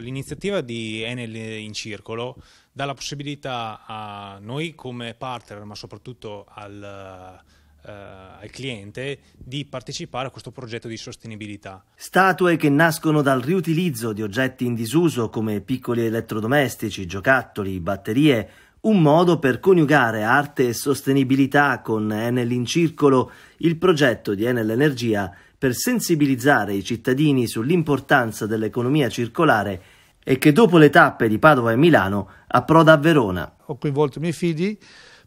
l'iniziativa di Enel in circolo dà la possibilità a noi come partner, ma soprattutto al, eh, al cliente, di partecipare a questo progetto di sostenibilità. Statue che nascono dal riutilizzo di oggetti in disuso come piccoli elettrodomestici, giocattoli, batterie, un modo per coniugare arte e sostenibilità con Enel in circolo, il progetto di Enel Energia per sensibilizzare i cittadini sull'importanza dell'economia circolare e che dopo le tappe di Padova e Milano approda a Verona. Ho coinvolto i miei figli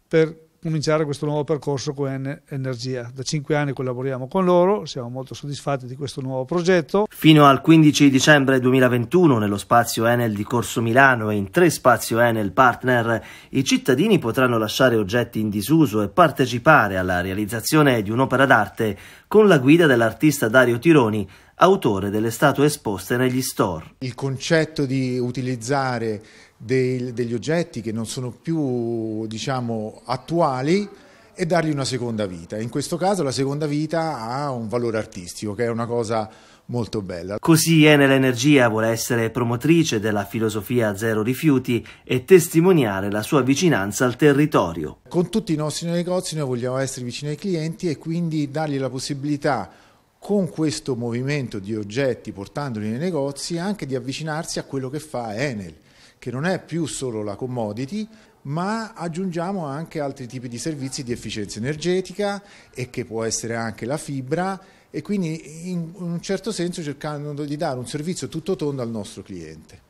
per cominciare questo nuovo percorso con Energia. Da cinque anni collaboriamo con loro, siamo molto soddisfatti di questo nuovo progetto. Fino al 15 dicembre 2021 nello spazio Enel di Corso Milano e in tre spazio Enel Partner i cittadini potranno lasciare oggetti in disuso e partecipare alla realizzazione di un'opera d'arte con la guida dell'artista Dario Tironi autore delle statue esposte negli store. Il concetto di utilizzare dei, degli oggetti che non sono più diciamo, attuali e dargli una seconda vita. In questo caso la seconda vita ha un valore artistico, che è una cosa molto bella. Così Enel Energia vuole essere promotrice della filosofia zero rifiuti e testimoniare la sua vicinanza al territorio. Con tutti i nostri negozi noi vogliamo essere vicini ai clienti e quindi dargli la possibilità con questo movimento di oggetti portandoli nei negozi anche di avvicinarsi a quello che fa Enel, che non è più solo la commodity, ma aggiungiamo anche altri tipi di servizi di efficienza energetica e che può essere anche la fibra e quindi in un certo senso cercando di dare un servizio tutto tondo al nostro cliente.